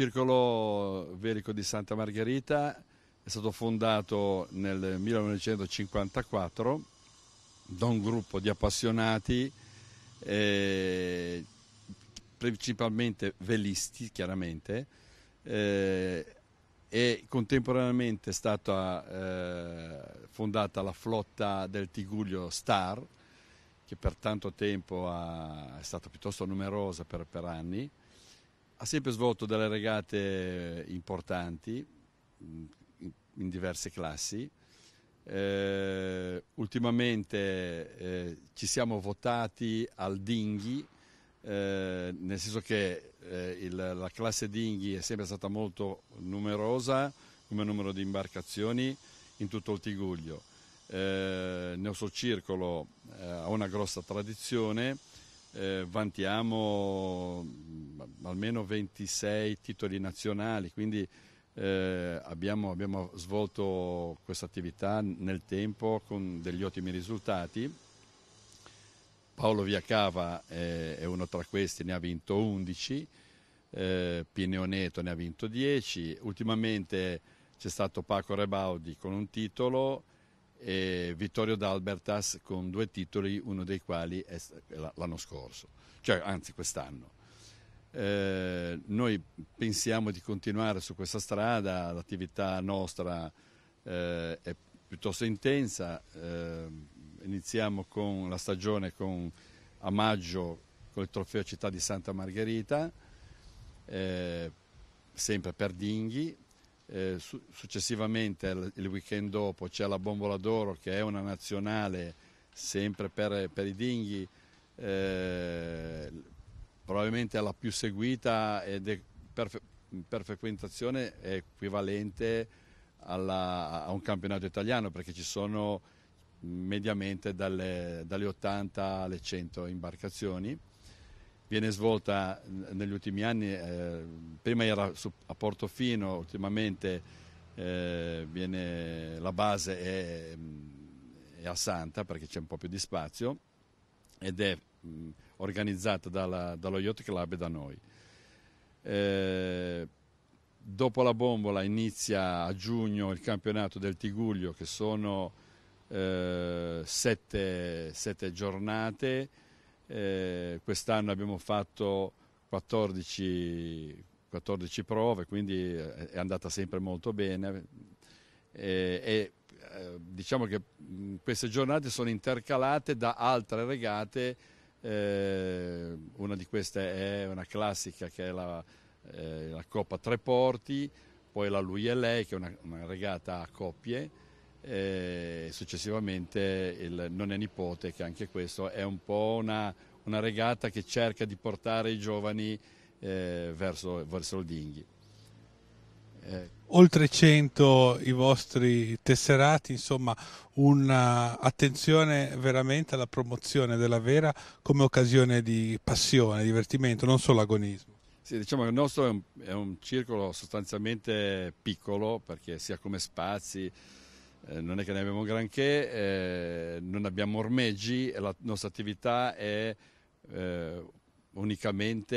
Circolo Verico di Santa Margherita è stato fondato nel 1954 da un gruppo di appassionati, eh, principalmente velisti chiaramente, eh, e contemporaneamente è stata eh, fondata la flotta del Tiguglio Star, che per tanto tempo ha, è stata piuttosto numerosa per, per anni, ha sempre svolto delle regate importanti mm, in diverse classi. Eh, ultimamente eh, ci siamo votati al Dinghi, eh, nel senso che eh, il, la classe Dinghi è sempre stata molto numerosa come numero di imbarcazioni in tutto il Tiguglio. Eh, il nostro circolo eh, ha una grossa tradizione eh, vantiamo mm, almeno 26 titoli nazionali, quindi eh, abbiamo, abbiamo, svolto questa attività nel tempo con degli ottimi risultati. Paolo Viacava eh, è uno tra questi, ne ha vinto 11, eh, Pineo Neto ne ha vinto 10, ultimamente c'è stato Paco Rebaudi con un titolo, e Vittorio D'Albertas con due titoli, uno dei quali è l'anno scorso, cioè anzi quest'anno. Eh, noi pensiamo di continuare su questa strada, l'attività nostra eh, è piuttosto intensa, eh, iniziamo con la stagione con, a maggio con il trofeo Città di Santa Margherita, eh, sempre per Dinghi, eh, su, successivamente il, il weekend dopo c'è la Bombola d'Oro che è una nazionale sempre per, per i dinghi, eh, probabilmente è la più seguita ed è per, per frequentazione è equivalente alla, a un campionato italiano perché ci sono mediamente dalle, dalle 80 alle 100 imbarcazioni viene svolta negli ultimi anni, eh, prima era a Portofino, ultimamente eh, viene, la base è, è, a Santa perché c'è un po' più di spazio ed è mh, organizzata dalla, dallo Yacht Club e da noi. Eh, dopo la bombola inizia a giugno il campionato del Tiguglio che sono eh, sette, sette giornate eh, quest'anno abbiamo fatto 14, 14, prove, quindi eh, è andata sempre molto bene e, e eh, diciamo che mm, queste giornate sono intercalate da altre regate, eh, una di queste è una classica che è la, eh, la Coppa Tre Porti, poi la Lui e Lei che è una, una regata a coppie e eh, successivamente il Non è nipote, che anche questo è un po' una, una regata che cerca di portare i giovani eh, verso, verso, il Dinghi. Eh. Oltre 100 i vostri tesserati, insomma un'attenzione veramente alla promozione della vera come occasione di passione, divertimento, non solo agonismo. Sì, diciamo che il nostro è un, è un circolo sostanzialmente piccolo perché sia come spazi, eh, non è che ne abbiamo granché, eh, non abbiamo ormeggi, la nostra attività è eh, unicamente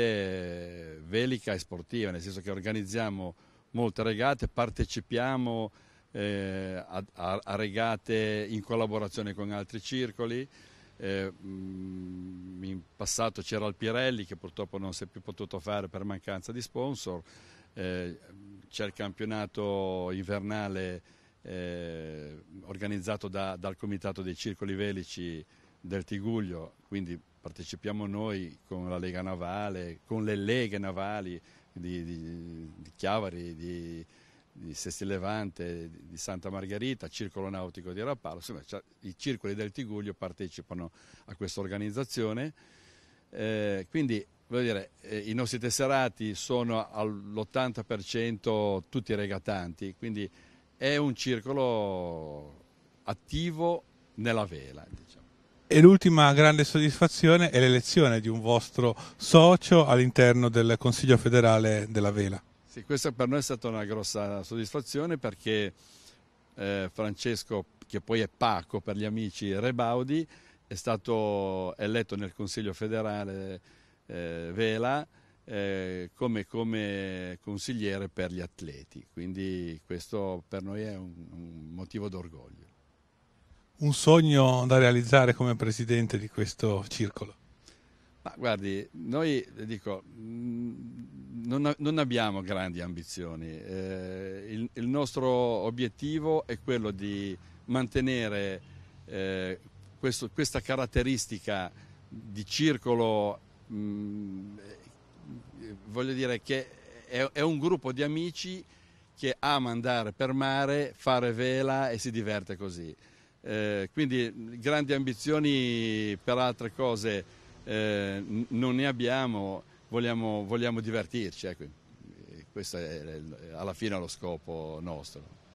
eh, velica e sportiva, nel senso che organizziamo molte regate, partecipiamo eh, a, a, a, regate in collaborazione con altri circoli. Mm, in passato c'era il Pirelli che purtroppo non si è più potuto fare per mancanza di sponsor, c'è il campionato invernale eh, organizzato da, dal Comitato dei Circoli Velici del Tiguglio, quindi partecipiamo noi con la Lega Navale, con le leghe navali di, di, di Chiavari, di, di Sestilevante, di Santa Margherita, Circolo Nautico di Rapallo, insomma cioè, i circoli del Tiguglio partecipano a questa organizzazione. Eh, quindi dire, eh, i nostri tesserati sono all'80% tutti regatanti, quindi è un circolo attivo nella vela. Diciamo. E l'ultima grande soddisfazione è l'elezione di un vostro socio all'interno del Consiglio federale della Vela. Sì, questa per noi è stata una grossa soddisfazione perché eh, Francesco, che poi è Paco per gli amici Rebaudi, è stato eletto nel Consiglio federale eh, Vela eh, come, come, consigliere per gli atleti, quindi questo per noi è un, un motivo d'orgoglio. Un sogno da realizzare come presidente di questo circolo? Ma guardi, noi eh, dico, mm, non, non abbiamo grandi ambizioni, eh, il, il, nostro obiettivo è quello di mantenere eh, questo, questa caratteristica di circolo mh, mm, voglio dire che è, è un gruppo di amici che ama andare per mare, fare vela e si diverte così. Eh, quindi grandi ambizioni per altre cose eh, non ne abbiamo, vogliamo, vogliamo divertirci, ecco. questo è alla fine lo scopo nostro.